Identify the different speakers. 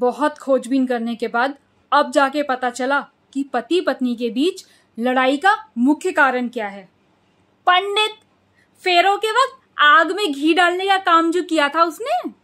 Speaker 1: बहुत खोजबीन करने के बाद अब जाके पता चला कि पति पत्नी के बीच लड़ाई का मुख्य कारण क्या है पंडित फेरों के वक्त आग में घी डालने का काम जो किया था उसने